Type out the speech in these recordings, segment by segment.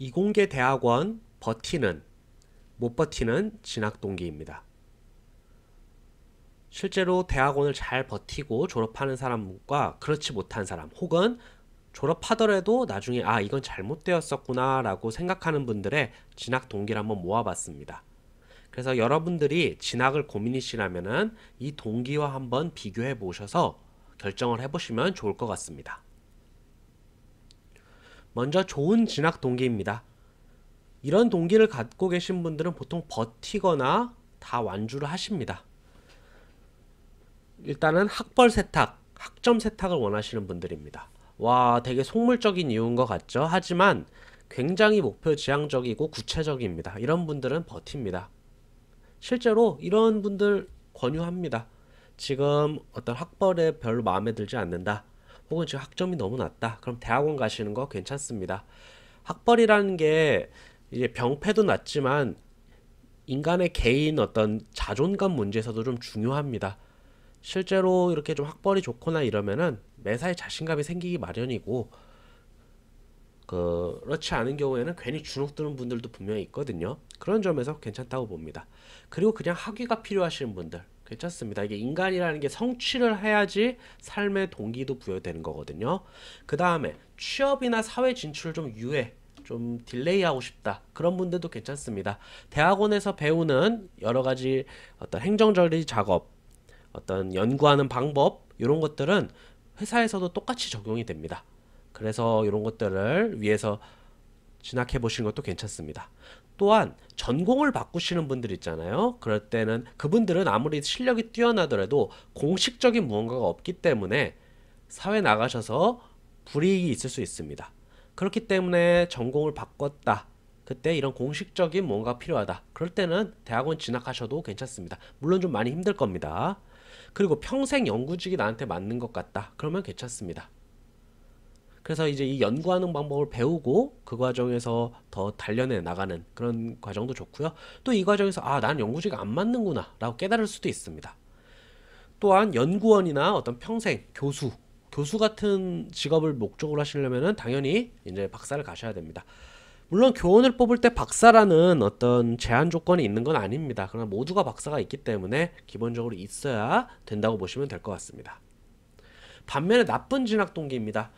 이공계 대학원 버티는 못 버티는 진학 동기입니다. 실제로 대학원을 잘 버티고 졸업하는 사람과 그렇지 못한 사람 혹은 졸업하더라도 나중에 아 이건 잘못되었었구나라고 생각하는 분들의 진학 동기를 한번 모아봤습니다. 그래서 여러분들이 진학을 고민이시라면이 동기와 한번 비교해 보셔서 결정을 해보시면 좋을 것 같습니다. 먼저 좋은 진학 동기입니다. 이런 동기를 갖고 계신 분들은 보통 버티거나 다 완주를 하십니다. 일단은 학벌 세탁, 학점 세탁을 원하시는 분들입니다. 와, 되게 속물적인 이유인 것 같죠? 하지만 굉장히 목표 지향적이고 구체적입니다. 이런 분들은 버팁니다. 실제로 이런 분들 권유합니다. 지금 어떤 학벌에 별로 마음에 들지 않는다. 혹은 지금 학점이 너무 낮다. 그럼 대학원 가시는 거 괜찮습니다. 학벌이라는 게 이제 병폐도 낮지만 인간의 개인 어떤 자존감 문제에서도 좀 중요합니다. 실제로 이렇게 좀 학벌이 좋거나 이러면은 매사에 자신감이 생기기 마련이고 그렇지 않은 경우에는 괜히 주눅 드는 분들도 분명히 있거든요. 그런 점에서 괜찮다고 봅니다. 그리고 그냥 학위가 필요하신 분들, 괜찮습니다. 이게 인간이라는 게 성취를 해야지 삶의 동기도 부여되는 거거든요. 그 다음에 취업이나 사회 진출 좀 유예, 좀 딜레이 하고 싶다. 그런 분들도 괜찮습니다. 대학원에서 배우는 여러 가지 어떤 행정적리 작업, 어떤 연구하는 방법, 이런 것들은 회사에서도 똑같이 적용이 됩니다. 그래서 이런 것들을 위해서 진학해 보시는 것도 괜찮습니다. 또한 전공을 바꾸시는 분들 있잖아요. 그럴 때는 그분들은 아무리 실력이 뛰어나더라도 공식적인 무언가가 없기 때문에 사회 나가셔서 불이익이 있을 수 있습니다. 그렇기 때문에 전공을 바꿨다. 그때 이런 공식적인 뭔가 필요하다. 그럴 때는 대학원 진학하셔도 괜찮습니다. 물론 좀 많이 힘들 겁니다. 그리고 평생 연구직이 나한테 맞는 것 같다. 그러면 괜찮습니다. 그래서 이제 이 연구하는 방법을 배우고 그 과정에서 더 단련해 나가는 그런 과정도 좋고요. 또 이 과정에서 아, 난연구직안 맞는구나 라고 깨달을 수도 있습니다. 또한 연구원이나 어떤 평생 교수, 교수 같은 직업을 목적으로 하시려면 당연히 이제 박사를 가셔야 됩니다. 물론 교원을 뽑을 때 박사라는 어떤 제한 조건이 있는 건 아닙니다. 그러나 모두가 박사가 있기 때문에 기본적으로 있어야 된다고 보시면 될 것 같습니다. 반면에 나쁜 진학 동기입니다.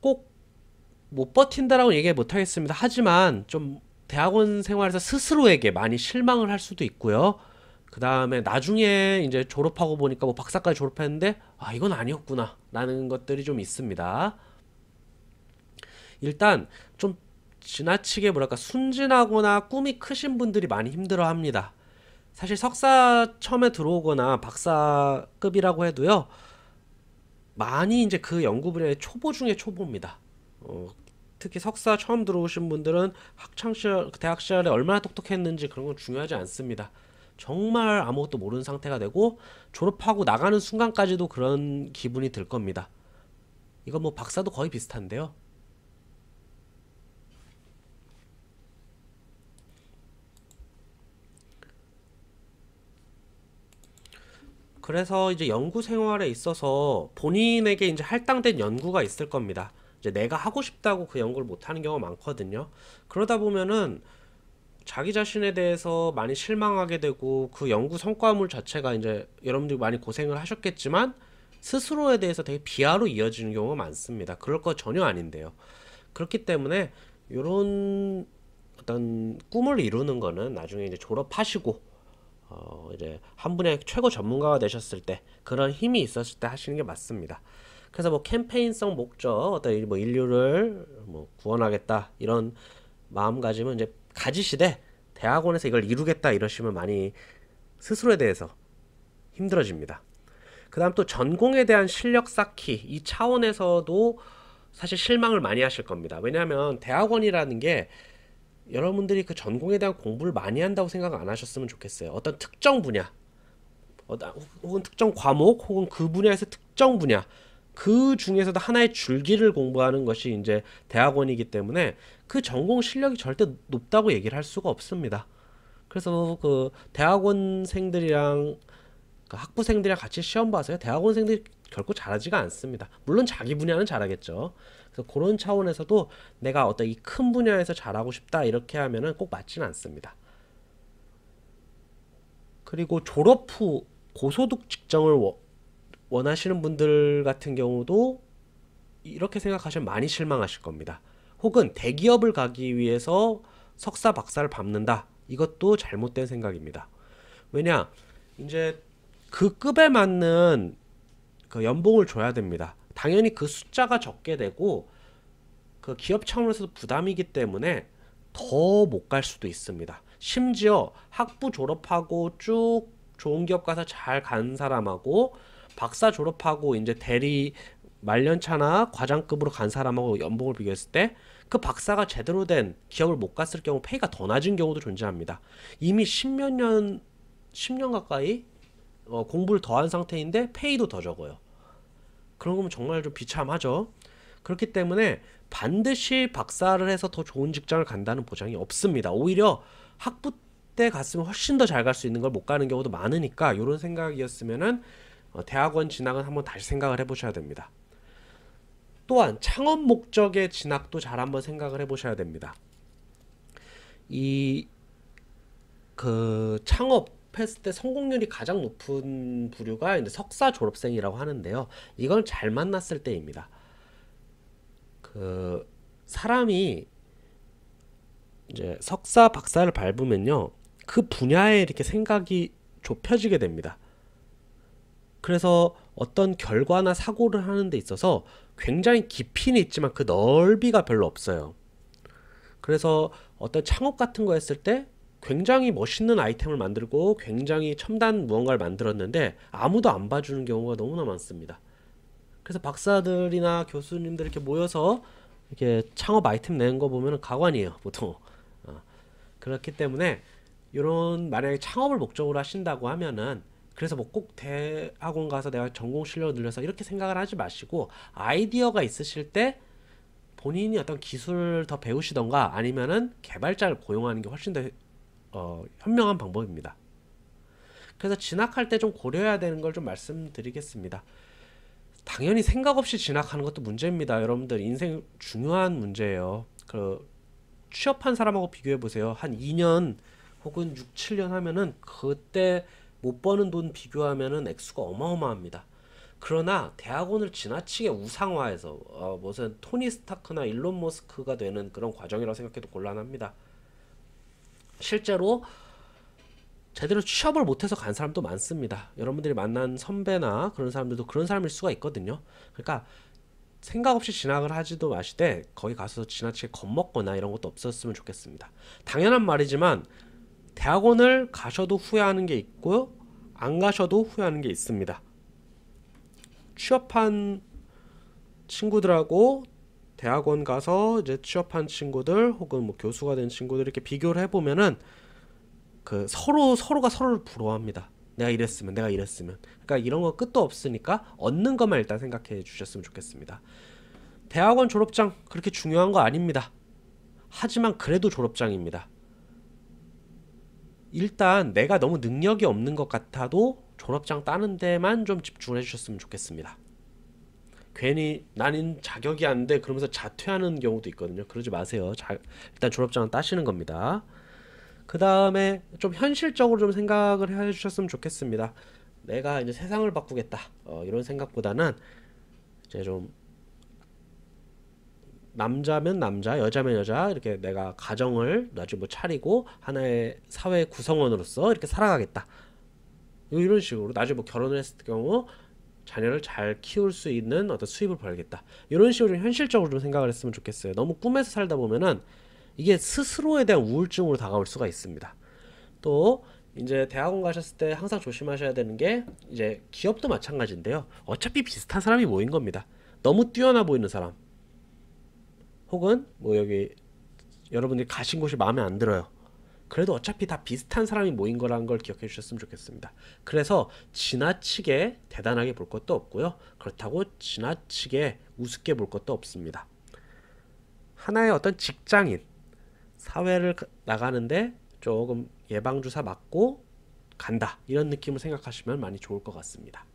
꼭못 버틴다라고 얘기 못하겠습니다. 하지만 좀 대학원 생활에서 스스로에게 많이 실망을 할 수도 있고요. 그 다음에 나중에 이제 졸업하고 보니까 뭐 박사까지 졸업했는데 아 이건 아니었구나 라는 것들이 좀 있습니다. 일단 좀 지나치게 뭐랄까 순진하거나 꿈이 크신 분들이 많이 힘들어합니다. 사실 석사 처음에 들어오거나 박사급이라고 해도요. 많이 이제 그 연구 분야의 초보 중에 초보입니다. 어, 특히 석사 처음 들어오신 분들은 학창 시절, 그 대학 시절에 얼마나 똑똑했는지 그런 건 중요하지 않습니다. 정말 아무것도 모르는 상태가 되고 졸업하고 나가는 순간까지도 그런 기분이 들 겁니다. 이건 뭐 박사도 거의 비슷한데요. 그래서 이제 연구 생활에 있어서 본인에게 이제 할당된 연구가 있을 겁니다. 이제 내가 하고 싶다고 그 연구를 못 하는 경우가 많거든요. 그러다 보면은 자기 자신에 대해서 많이 실망하게 되고 그 연구 성과물 자체가 이제 여러분들이 많이 고생을 하셨겠지만 스스로에 대해서 되게 비하로 이어지는 경우가 많습니다. 그럴 거 전혀 아닌데요. 그렇기 때문에 이런 어떤 꿈을 이루는 거는 나중에 이제 졸업하시고 어, 이제 한 분의 최고 전문가가 되셨을 때 그런 힘이 있었을 때 하시는 게 맞습니다. 그래서 뭐 캠페인성 목적 어떤 뭐 인류를 뭐 구원하겠다 이런 마음가짐은 이제 가지시되 대학원에서 이걸 이루겠다 이러시면 많이 스스로에 대해서 힘들어집니다. 그다음 또 전공에 대한 실력 쌓기 이 차원에서도 사실 실망을 많이 하실 겁니다. 왜냐하면 대학원이라는 게 여러분들이 그 전공에 대한 공부를 많이 한다고 생각 안 하셨으면 좋겠어요. 어떤 특정 분야, 어떤 혹은 특정 과목, 혹은 그 분야에서 특정 분야, 그 중에서도 하나의 줄기를 공부하는 것이 이제 대학원이기 때문에 그 전공 실력이 절대 높다고 얘기를 할 수가 없습니다. 그래서 그 대학원생들이랑 그 학부생들이랑 같이 시험 봐서요. 대학원생들이 결코 잘하지가 않습니다. 물론 자기 분야는 잘하겠죠. 그래서 그런 차원에서도 내가 어떤 이 큰 분야에서 잘하고 싶다 이렇게 하면은 꼭 맞지는 않습니다. 그리고 졸업 후 고소득 직장을 원하시는 분들 같은 경우도 이렇게 생각하시면 많이 실망하실 겁니다. 혹은 대기업을 가기 위해서 석사 박사를 밟는다. 이것도 잘못된 생각입니다. 왜냐? 이제 그 급에 맞는 그 연봉을 줘야 됩니다. 당연히 그 숫자가 적게 되고 그 기업 차원에서도 부담이기 때문에 더 못 갈 수도 있습니다. 심지어 학부 졸업하고 쭉 좋은 기업 가서 잘 간 사람하고 박사 졸업하고 이제 대리 말년차나 과장급으로 간 사람하고 연봉을 비교했을 때 그 박사가 제대로 된 기업을 못 갔을 경우 페이가 더 낮은 경우도 존재합니다. 이미 십몇 년, 십 년 가까이 어, 공부를 더한 상태인데 페이도 더 적어요. 그런 거면 정말 좀 비참하죠. 그렇기 때문에 반드시 박사를 해서 더 좋은 직장을 간다는 보장이 없습니다. 오히려 학부 때 갔으면 훨씬 더 잘 갈 수 있는 걸 못 가는 경우도 많으니까 이런 생각이었으면은 어, 대학원 진학은 한번 다시 생각을 해보셔야 됩니다. 또한 창업 목적의 진학도 잘 한번 생각을 해보셔야 됩니다. 이 그 창업 졸업했을 때 성공률이 가장 높은 부류가 이제 석사 졸업생이라고 하는데요. 이건 잘 만났을 때입니다. 그 사람이 이제 석사 박사를 밟으면요. 그 분야에 이렇게 생각이 좁혀지게 됩니다. 그래서 어떤 결과나 사고를 하는 데 있어서 굉장히 깊이는 있지만 그 넓이가 별로 없어요. 그래서 어떤 창업 같은 거 했을 때 굉장히 멋있는 아이템을 만들고 굉장히 첨단 무언가를 만들었는데 아무도 안 봐주는 경우가 너무나 많습니다. 그래서 박사들이나 교수님들 이렇게 모여서 이렇게 창업 아이템 내는 거 보면 가관이에요 보통. 어, 그렇기 때문에 이런 만약에 창업을 목적으로 하신다고 하면은 그래서 뭐 꼭 대학원 가서 내가 전공 실력을 늘려서 이렇게 생각을 하지 마시고 아이디어가 있으실 때 본인이 어떤 기술을 더 배우시던가 아니면은 개발자를 고용하는 게 훨씬 더 어, 현명한 방법입니다. 그래서 진학할 때 좀 고려해야 되는 걸 좀 말씀드리겠습니다. 당연히 생각 없이 진학하는 것도 문제입니다. 여러분들 인생 중요한 문제예요. 그 취업한 사람하고 비교해 보세요. 한 2년 혹은 6, 7년 하면은 그때 못 버는 돈 비교하면은 액수가 어마어마합니다. 그러나 대학원을 지나치게 우상화해서 어, 무슨 토니 스타크나 일론 머스크가 되는 그런 과정이라고 생각해도 곤란합니다. 실제로 제대로 취업을 못해서 간 사람도 많습니다. 여러분들이 만난 선배나 그런 사람들도 그런 사람일 수가 있거든요. 그러니까 생각 없이 진학을 하지도 마시되 거기 가서 지나치게 겁먹거나 이런 것도 없었으면 좋겠습니다. 당연한 말이지만 대학원을 가셔도 후회하는 게 있고요. 안 가셔도 후회하는 게 있습니다. 취업한 친구들하고 대학원 가서 이제 취업한 친구들 혹은 뭐 교수가 된 친구들 이렇게 비교를 해보면은 그 서로 서로가 서로를 부러워합니다. 내가 이랬으면 내가 이랬으면 그러니까 이런 거 끝도 없으니까 얻는 것만 일단 생각해 주셨으면 좋겠습니다. 대학원 졸업장 그렇게 중요한 거 아닙니다. 하지만 그래도 졸업장입니다. 일단 내가 너무 능력이 없는 것 같아도 졸업장 따는 데만 좀 집중해 주셨으면 좋겠습니다. 괜히 나는 자격이 안 돼 그러면서 자퇴하는 경우도 있거든요. 그러지 마세요. 자, 일단 졸업장은 따시는 겁니다. 그 다음에 좀 현실적으로 좀 생각을 해주셨으면 좋겠습니다. 내가 이제 세상을 바꾸겠다 어, 이런 생각보다는 이제 좀 남자면 남자, 여자면 여자 이렇게 내가 가정을 나중에 뭐 차리고 하나의 사회 구성원으로서 이렇게 살아가겠다. 이런 식으로 나중에 뭐 결혼을 했을 경우 자녀를 잘 키울 수 있는 어떤 수입을 벌겠다 이런 식으로 좀 현실적으로 좀 생각을 했으면 좋겠어요 너무 꿈에서 살다 보면은 이게 스스로에 대한 우울증으로 다가올 수가 있습니다 또 이제 대학원 가셨을 때 항상 조심하셔야 되는 게 이제 기업도 마찬가지인데요 어차피 비슷한 사람이 모인 겁니다 너무 뛰어나 보이는 사람 혹은 뭐 여기 여러분들이 가신 곳이 마음에 안 들어요 그래도 어차피 다 비슷한 사람이 모인 거라는 걸 기억해 주셨으면 좋겠습니다. 그래서 지나치게 대단하게 볼 것도 없고요. 그렇다고 지나치게 우습게 볼 것도 없습니다. 하나의 어떤 직장인, 사회를 나가는데 조금 예방주사 맞고 간다. 이런 느낌을 생각하시면 많이 좋을 것 같습니다.